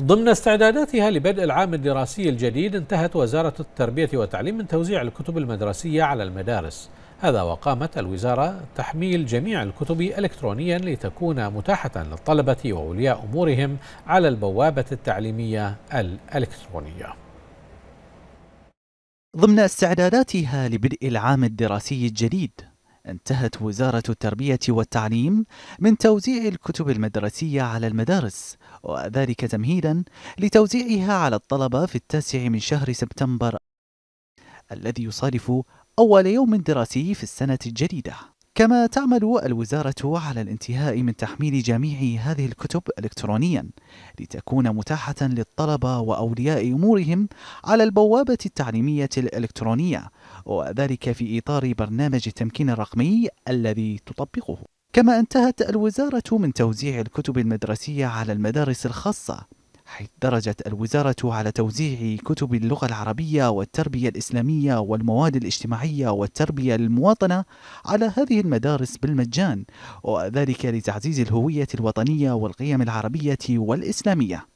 ضمن استعداداتها لبدء العام الدراسي الجديد انتهت وزارة التربية والتعليم من توزيع الكتب المدرسية على المدارس هذا وقامت الوزارة تحميل جميع الكتب إلكترونيا لتكون متاحة للطلبة وأولياء أمورهم على البوابة التعليمية الإلكترونية ضمن استعداداتها لبدء العام الدراسي الجديد انتهت وزارة التربية والتعليم من توزيع الكتب المدرسية على المدارس وذلك تمهيدا لتوزيعها على الطلبة في التاسع من شهر سبتمبر الذي يصادف أول يوم دراسي في السنة الجديدة كما تعمل الوزارة على الانتهاء من تحميل جميع هذه الكتب إلكترونيا لتكون متاحة للطلبة وأولياء أمورهم على البوابة التعليمية الإلكترونية وذلك في إطار برنامج التمكين الرقمي الذي تطبقه كما انتهت الوزارة من توزيع الكتب المدرسية على المدارس الخاصة حيث درجت الوزارة على توزيع كتب اللغة العربية والتربية الإسلامية والمواد الاجتماعية والتربية للمواطنة على هذه المدارس بالمجان وذلك لتعزيز الهوية الوطنية والقيم العربية والإسلامية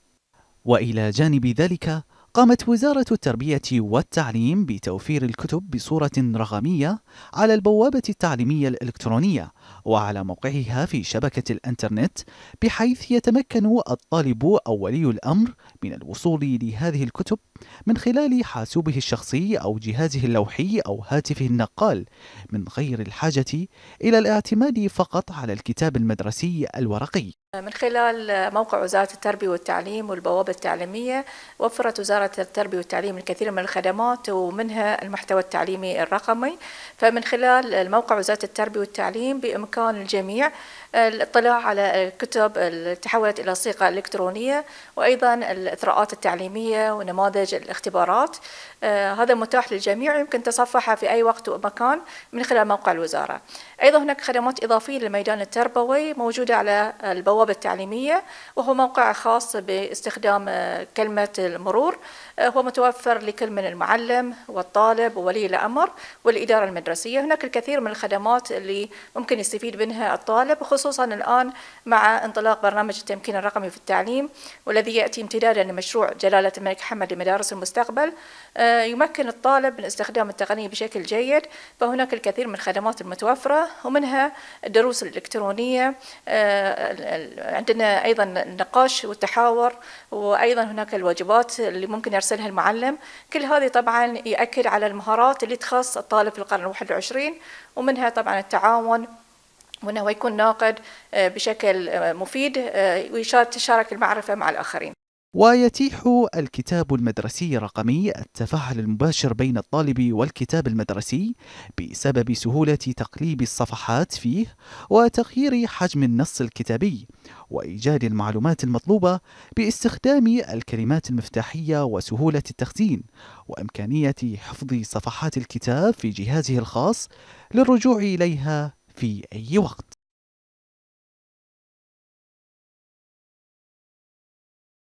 وإلى جانب ذلك قامت وزارة التربية والتعليم بتوفير الكتب بصورة رقمية على البوابة التعليمية الإلكترونية وعلى موقعها في شبكة الإنترنت بحيث يتمكن الطالب أو ولي الأمر من الوصول لهذه الكتب من خلال حاسوبه الشخصي أو جهازه اللوحي أو هاتفه النقال من غير الحاجة إلى الاعتماد فقط على الكتاب المدرسي الورقي. من خلال موقع وزارة التربية والتعليم والبوابة التعليمية وفرت وزارة التربية والتعليم الكثير من الخدمات ومنها المحتوى التعليمي الرقمي فمن خلال موقع وزارة التربية والتعليم بإمكان الجميع الاطلاع على الكتب اللي تحولت إلى صيغة إلكترونية وأيضا الإثراءات التعليمية ونماذج الاختبارات آه، هذا متاح للجميع ويمكن تصفحه في أي وقت ومكان من خلال موقع الوزارة أيضا هناك خدمات إضافية للميدان التربوي موجودة على البوابة التعليمية وهو موقع خاص باستخدام آه، كلمة المرور آه، هو متوفر لكل من المعلم والطالب وولي الأمر والإدارة المدرسية هناك الكثير من الخدمات اللي ممكن يستفيد منها الطالب خصوصا خصوصا الآن مع انطلاق برنامج التمكين الرقمي في التعليم والذي يأتي امتدادا لمشروع جلالة الملك حمد لمدارس المستقبل آه، يمكن الطالب من استخدام التقنية بشكل جيد فهناك الكثير من الخدمات المتوفرة ومنها الدروس الإلكترونية آه، عندنا أيضا النقاش والتحاور وأيضا هناك الواجبات اللي ممكن يرسلها المعلم كل هذه طبعا يأكد على المهارات اللي تخص الطالب في القرن الواحد والعشرين ومنها طبعا التعاون وأنه يكون ناقد آه، بشكل آه، مفيد آه، ويشارك المعرفة مع الآخرين ويتيح الكتاب المدرسي الرقمي التفاعل المباشر بين الطالب والكتاب المدرسي بسبب سهولة تقليب الصفحات فيه وتغيير حجم النص الكتابي وإيجاد المعلومات المطلوبة باستخدام الكلمات المفتاحية وسهولة التخزين وإمكانية حفظ صفحات الكتاب في جهازه الخاص للرجوع إليها في أي وقت